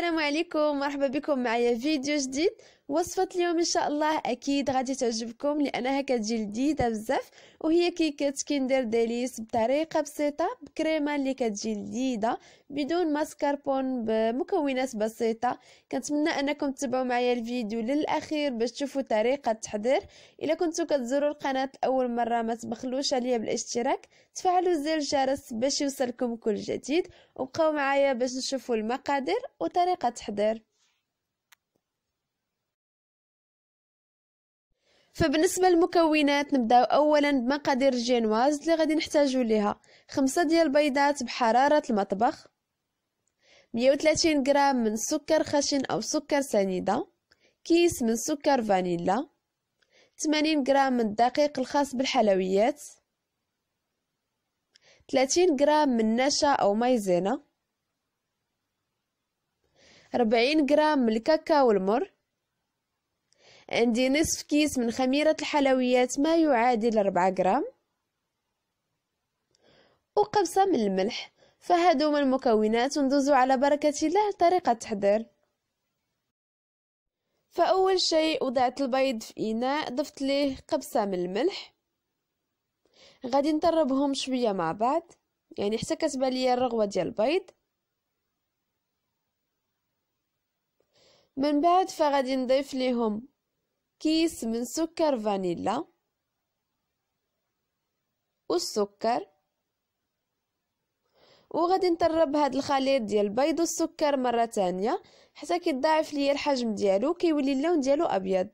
السلام عليكم مرحبا بكم معايا فيديو جديد وصفة اليوم ان شاء الله اكيد غادي تعجبكم لانها كتجي لذيذه بزاف وهي كيكات كندير ديليس بطريقه بسيطه بكريمه اللي كتجي لذيذه بدون ماسكاربون بمكونات بسيطه كنتمنى انكم تتبعوا معايا الفيديو للاخير باش تشوفوا طريقه التحضير الا كنتو كتزوروا القناه لاول مره ما تبخلوش عليا بالاشتراك تفعلوا زر الجرس باش يوصلكم كل جديد وبقاو معايا باش نشوفوا المقادير وطريقه التحضير فبالنسبه للمكونات نبداو اولا بمقادير الجينواز اللي غادي نحتاجو ليها خمسة ديال البيضات بحراره المطبخ 130 غرام من سكر خشن او سكر سنيده كيس من سكر فانيلا 80 غرام من الدقيق الخاص بالحلويات 30 غرام من نشا او مايزينا 40 غرام من الكاكاو المر عندي نصف كيس من خميرة الحلويات ما يعادل 4 غرام وقبصة من الملح فهادو هما المكونات وندوزو على بركة الله طريقة تحضير فأول شيء وضعت البيض في إناء ضفت ليه قبصة من الملح غادي نطربهم شوية مع بعض يعني حتى كتبان ليا الرغوة ديال البيض من بعد فغادي نضيف ليهم كيس من سكر فانيلا والسكر وغادي نطرب هاد الخليط ديال البيض والسكر مره تانية حتى كيتضاعف ليا الحجم ديالو كيولي اللون ديالو ابيض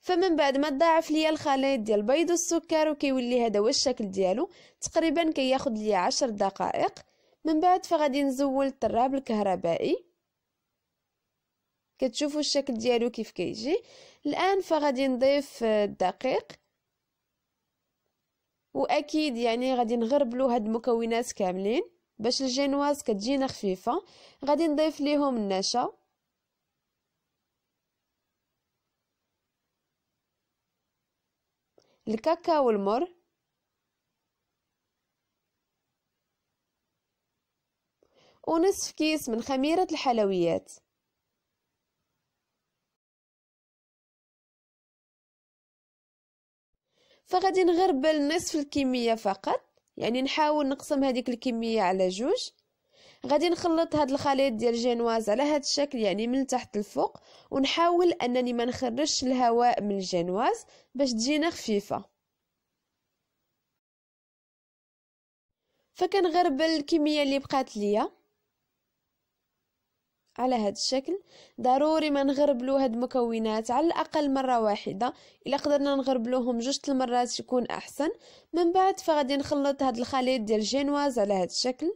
فمن بعد ما تضاعف ليا الخليط ديال البيض والسكر وكيولي هذا هو الشكل ديالو تقريبا كياخد كي ليا عشر دقائق من بعد فغادي نزول الطراب الكهربائي كتشوفوا الشكل ديالو كيف كيجي الان فغادي نضيف آه، الدقيق واكيد يعني غادي نغربلو هاد المكونات كاملين باش الجينواز كتجينا خفيفه غادي نضيف ليهم النشا الكاكاو المر ونصف كيس من خميرة الحلويات فغادي نغربل نصف الكمية فقط يعني نحاول نقسم هذيك الكمية على جوج غادي نخلط هاد الخليط ديال الجينواز على هاد الشكل يعني من تحت لفوق ونحاول انني ما نخرجش الهواء من الجينواز باش تجينا خفيفه فكنغربل الكميه اللي بقات ليا على هذا الشكل ضروري ما نغربلو هاد المكونات على الاقل مره واحده الا قدرنا نغربلوهم جوج المرات يكون احسن من بعد فغادي نخلط هاد الخليط ديال جينواز على هذا الشكل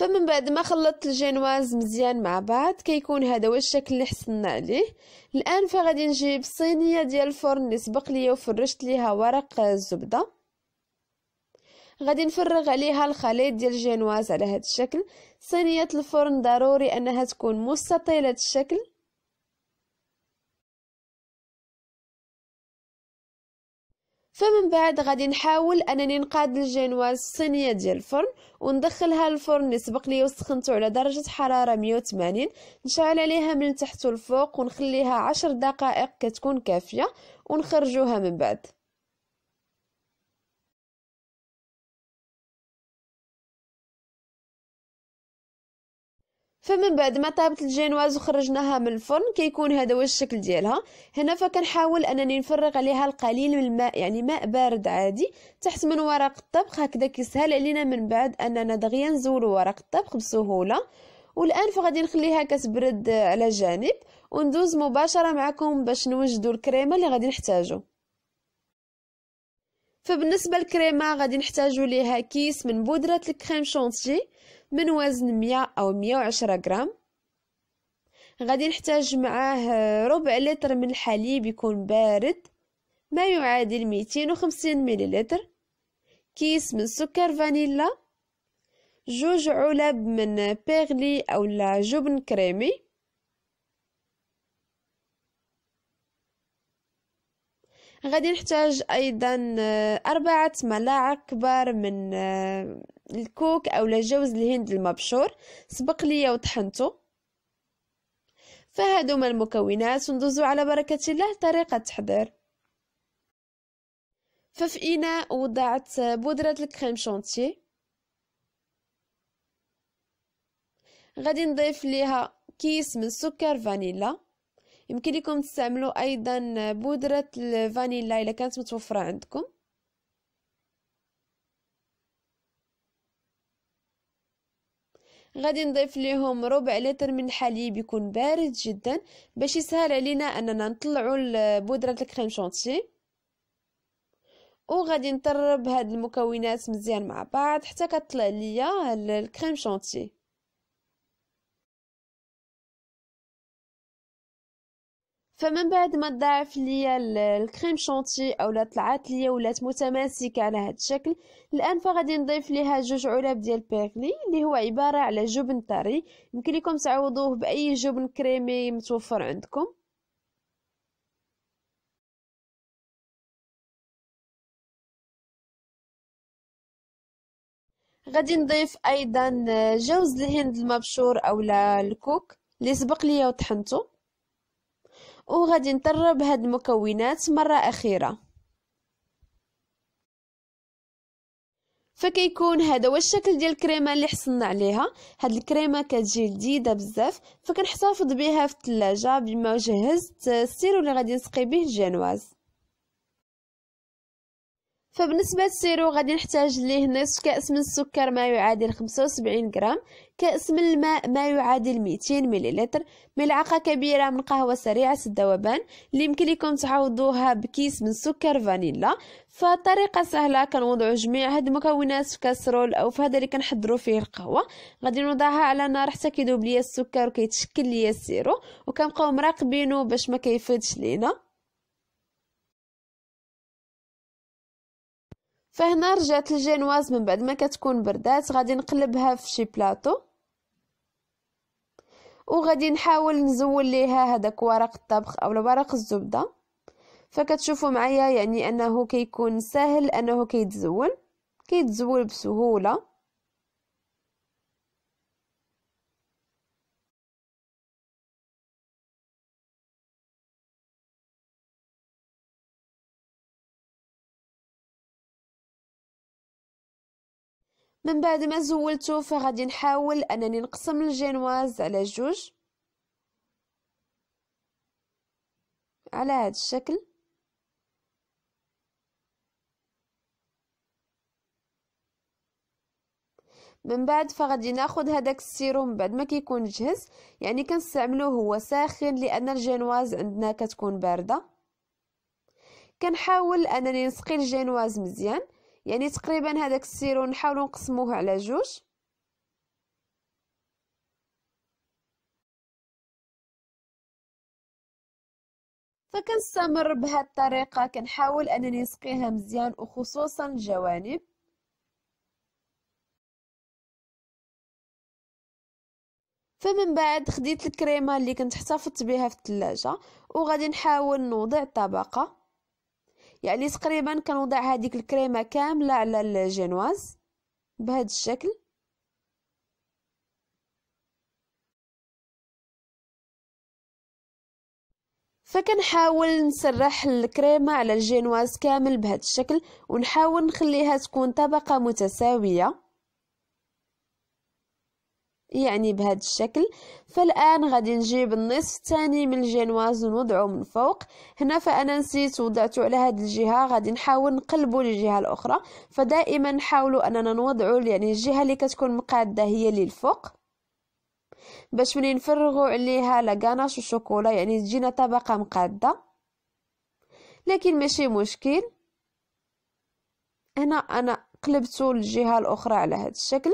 فمن بعد ما خلطت الجينواز مزيان مع بعض كيكون هذا هو الشكل اللي حصلنا عليه الان فغادي نجيب صينيه ديال الفرن اللي سبق ليا وفرشت ليها ورق الزبده غادي نفرغ عليها الخليط ديال الجينواز على هذا الشكل صينيه الفرن ضروري انها تكون مستطيله الشكل فمن بعد غادي نحاول انني نقاد الجينواز الصينيه ديال الفرن وندخلها للفرن سبق لي وسخنته على درجه حراره 180 نشعل عليها من تحت والفوق ونخليها 10 دقائق كتكون كافيه ونخرجوها من بعد فمن بعد ما طابت الجينواز وخرجناها من الفرن كيكون هذا هو الشكل ديالها هنا فكنحاول انني نفرغ عليها القليل من الماء يعني ماء بارد عادي تحت من ورق الطبخ هكذا كيسهل علينا من بعد اننا دغيا نزولو ورق الطبخ بسهوله والان فغادي نخليها كتبرد على جانب وندوز مباشره معكم باش نوجدوا الكريمه اللي غادي نحتاجو فبالنسبه للكريمه غادي نحتاجو ليها كيس من بودره الكريم شونتجي من وزن مية أو مية وعشرة غرام غادي نحتاج معاه ربع لتر من الحليب يكون بارد ما يعادل ميتين مليلتر كيس من سكر فانيلا جوج علب من بيغلي أو جبن كريمي غادي نحتاج أيضا أربعة ملاعق كبار من الكوك اولا جوز الهند المبشور سبق ليا وطحنته هما المكونات وندوزو على بركة الله طريقة التحضير ففي إناء وضعت بودرة الكريم شونتي غادي نضيف ليها كيس من سكر فانيلا يمكن لكم تستعملوا ايضا بودره الفانيلا الا كانت متوفره عندكم غادي نضيف ليهم ربع لتر من الحليب يكون بارد جدا باش يسهل علينا اننا نطلعوا بودره الكريم شونتي وغادي نطرب هاد المكونات مزيان مع بعض حتى كطلع ليا الكريم شونتي فمن بعد ما ضاعف ليا الكريم شونتي اولا طلعت ليا ولات متماسكه على هذا الشكل الان فغادي نضيف ليها جوج علب ديال بيرلي اللي هو عباره على جبن طري يمكن لكم تعوضوه باي جبن كريمي متوفر عندكم غادي نضيف ايضا جوز الهند المبشور اولا الكوك اللي سبق ليا وطحنته وغادي نطرب هاد المكونات مرة أخيرة فكيكون هذا هو الشكل ديال الكريمه اللي حصلنا عليها هاد الكريمه كتجي لذيذه بزاف فكنحتفظ بها في الثلاجه بما جهزت السيرو اللي غادي نسقي به الجينواز فبالنسبة للسيرو غادي نحتاج ليه نصف كأس من السكر ما يعادل 75 غرام كأس من الماء ما يعادل 200 مليلتر ملعقة كبيرة من قهوة سريعة الذوبان اللي يمكن لكم تعوضوها بكيس من سكر فانيلا فطريقة سهلة كنوضعو جميع هاد المكونات في كاسرول أو في هذا اللي كنحضرو فيه القهوة غادي نوضعها على نار حتى كيذوب ليا السكر وكيتشكل ليا السيرو وكنبقاو مراقبينو باش ما كيفوتش لينا فهنا رجعت الجينواز من بعد ما كتكون بردات غادي نقلبها في شي بلاطو وغادي نحاول نزول ليها هذاك ورق الطبخ او ورق الزبده فكتشوفوا معايا يعني انه كيكون سهل انه كيتزول كيتزول بسهوله من بعد ما زولته فغادي نحاول انني نقسم الجينواز على جوج على هذا الشكل من بعد فغادي ناخد هذاك السيروم بعد ما كيكون جهز يعني كنستعملوه هو ساخن لان الجينواز عندنا كتكون بارده كنحاول انني نسقي الجينواز مزيان يعني تقريبا هذاك السيرو نحاولوا نقسموه على جوج فكنستمر بهاد الطريقة كنحاول أنني نسقيها مزيان وخصوصا الجوانب فمن بعد خديت الكريمة اللي كنت احتفظت بها في الثلاجة وغادي نحاول نوضع طبقة يعني تقريبا كنوضع هذيك الكريمه كامله على الجينواز بهذا الشكل فكنحاول نسرح الكريمه على الجينواز كامل بهذا الشكل ونحاول نخليها تكون طبقه متساويه يعني بهذا الشكل فالآن غادي نجيب النصف الثاني من الجينواز ونوضعه من فوق هنا فأنا نسيت وضعته على هذه الجهة غادي نحاول نقلبه للجهة الأخرى فدائما نحاولوا أننا نوضعوا يعني الجهة اللي كتكون مقادة هي اللي الفوق باش منين نفرغوا عليها لاكاناش والشوكولا يعني تجينا طبقة مقادة لكن ماشي مشكل هنا أنا قلبته للجهة الأخرى على هذا الشكل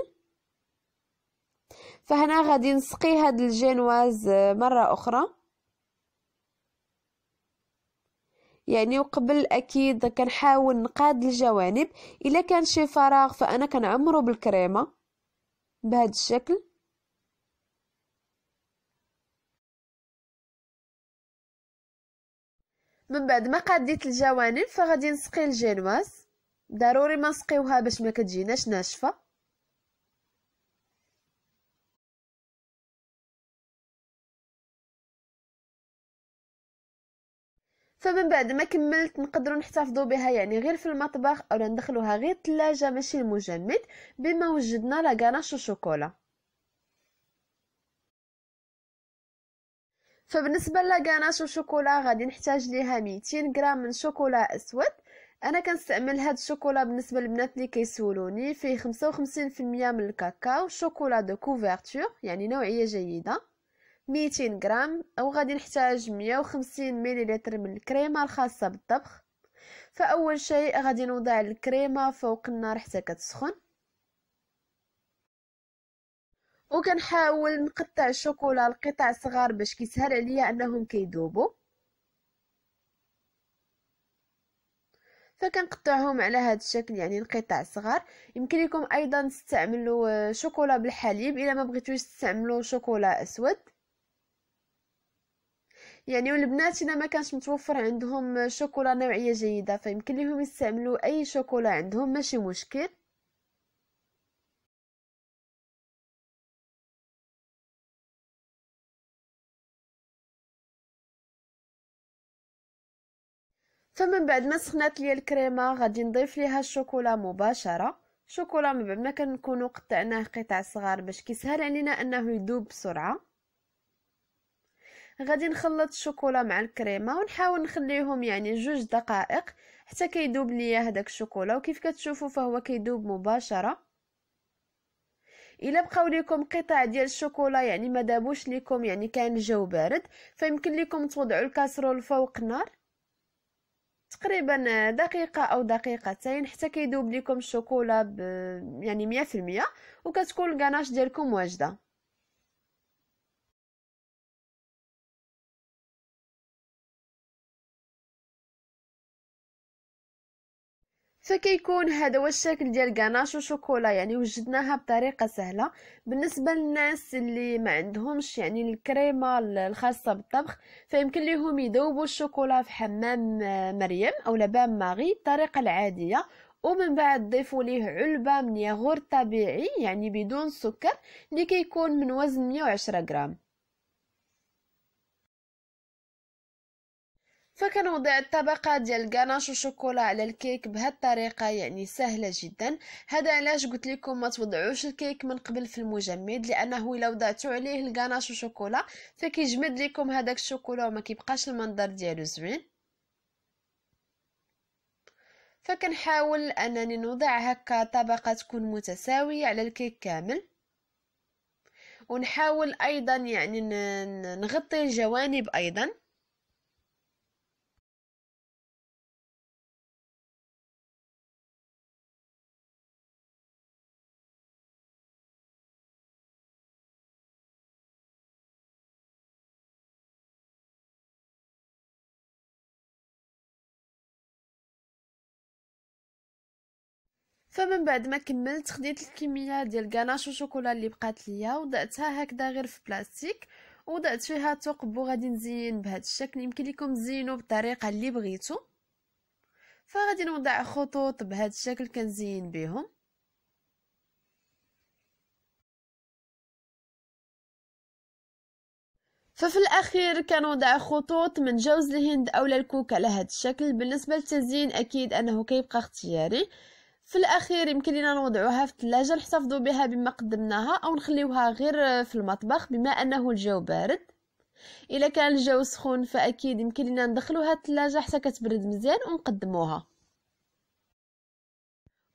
فهنا غادي نسقي هاد الجينواز آه، مرة أخرى يعني وقبل أكيد كنحاول نقاد الجوانب إلا كان شي فراغ فأنا كنعمرو بالكريمة بهاد الشكل من بعد ما قاديت الجوانب فغادي نسقي الجينواز ضروري ما نسقيوها باش ما كتجيناش ناشفه فمن بعد ما كملت نقدروا نحتفظوا بها يعني غير في المطبخ او ندخلوها غير الثلاجه ماشي المجمد بما وجدنا غاناش وشوكولا فبالنسبه غاناش وشوكولا غادي نحتاج ليها 200 غرام من شوكولا اسود انا كنستعمل هاد الشوكولا بالنسبه للبنات اللي كيسولوني فيه 55% من الكاكاو شوكولا دو كوفرتور يعني نوعيه جيده ميتين غرام أو غادي نحتاج مية وخمسين مليلتر من الكريمة الخاصة بالطبخ فأول شيء غادي نوضع الكريمة فوق النار حتى كتسخن وكنحاول نقطع الشوكولا لقطع صغار باش كيسهل عليا انهم كيذوبوا فكنقطعهم على هذا الشكل يعني القطع صغار يمكن لكم ايضا تستعملوا شوكولا بالحليب الا ما بغيتوش تستعملوا شوكولا اسود يعني والبنات الا ما كانش متوفر عندهم شوكولا نوعيه جيده فيمكن لهم يستعملوا اي شوكولا عندهم ماشي مشكل فمن بعد ما سخنات ليا الكريمه غادي نضيف ليها الشوكولا مباشره شوكولا من بعد ما كنكونوا قطعناه قطع صغار باش كيسهل علينا انه يذوب بسرعه غادي نخلط الشوكولا مع الكريمه ونحاول نخليهم يعني جوج دقائق حتى كيدوب ليا هذاك الشوكولا وكيف كتشوفوا فهو كيدوب مباشره الا بقاو ليكم قطع ديال الشوكولا يعني ما دابوش ليكم يعني كان الجو بارد فيمكن ليكم توضعوا الكاسرول فوق النار تقريبا دقيقه او دقيقتين حتى كيدوب لكم الشوكولا ب... يعني 100% وكتكون الكناش ديالكم واجده فكيكون هذا هو الشكل ديال غاناش وشوكولا يعني وجدناها بطريقه سهله بالنسبه للناس اللي ما عندهمش يعني الكريمه الخاصه بالطبخ فيمكن ليهم يذوبوا الشوكولا في حمام آه، مريم او لبان ماغي الطريقه العاديه ومن بعد ضيفوا ليه علبه من ياغور طبيعي يعني بدون سكر اللي كيكون من وزن 110 غرام فكنوضع الطبقة ديال الكناش وشوكولا على الكيك بهالطريقة يعني سهلة جدا هذا علاش قلت لكم ما توضعوش الكيك من قبل في المجمد لانه الا وضعتو عليه الكناش وشوكولا فكيجمد لكم هذاك الشوكولا وما كيبقاش المنظر ديالو زوين فكنحاول انني نوضع هكا طبقه تكون متساويه على الكيك كامل ونحاول ايضا يعني نغطي الجوانب ايضا فمن بعد ما كملت خديت الكميه ديال كناش وشوكولا اللي بقات ليا ودعتها هكذا غير في بلاستيك ودعت فيها ثقب وغادي نزين بهذا الشكل يمكن لكم تزينوا بالطريقه اللي بغيتو فغادي نوضع خطوط بهذا الشكل كنزين بهم ففي الاخير كنوضع خطوط من جوز الهند اولا الكوك على هذا الشكل بالنسبه للتزيين اكيد انه كيبقى اختياري في الاخير يمكن لنا نوضعوها في الثلاجه نحتفظوا بها بما قدمناها او نخليوها غير في المطبخ بما انه الجو بارد الا كان الجو سخون فاكيد يمكن لنا ندخلوها الثلاجه حتى كتبرد مزيان ونقدموها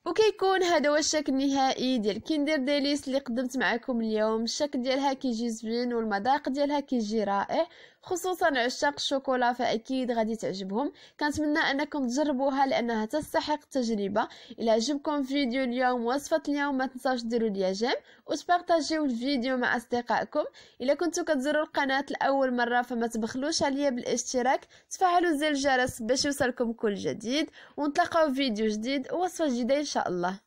وكيكون هذا هو الشكل النهائي ديال كيندر ديليس اللي قدمت معكم اليوم الشكل ديالها كيجي زوين والمذاق ديالها كيجي رائع خصوصا عشاق الشوكولا فاكيد غادي تعجبهم كنتمنى انكم تجربوها لانها تستحق التجربه الى عجبكم فيديو اليوم وصفه اليوم ما تنساوش ديروا لي جيم وتبارطاجيو الفيديو مع اصدقائكم الى كنتو كتزوروا القناه لاول مره فما تبخلوش عليا بالاشتراك تفعلوا زر الجرس باش يوصلكم كل جديد ونتلاقاو فيديو جديد ووصفه جديده شاء الله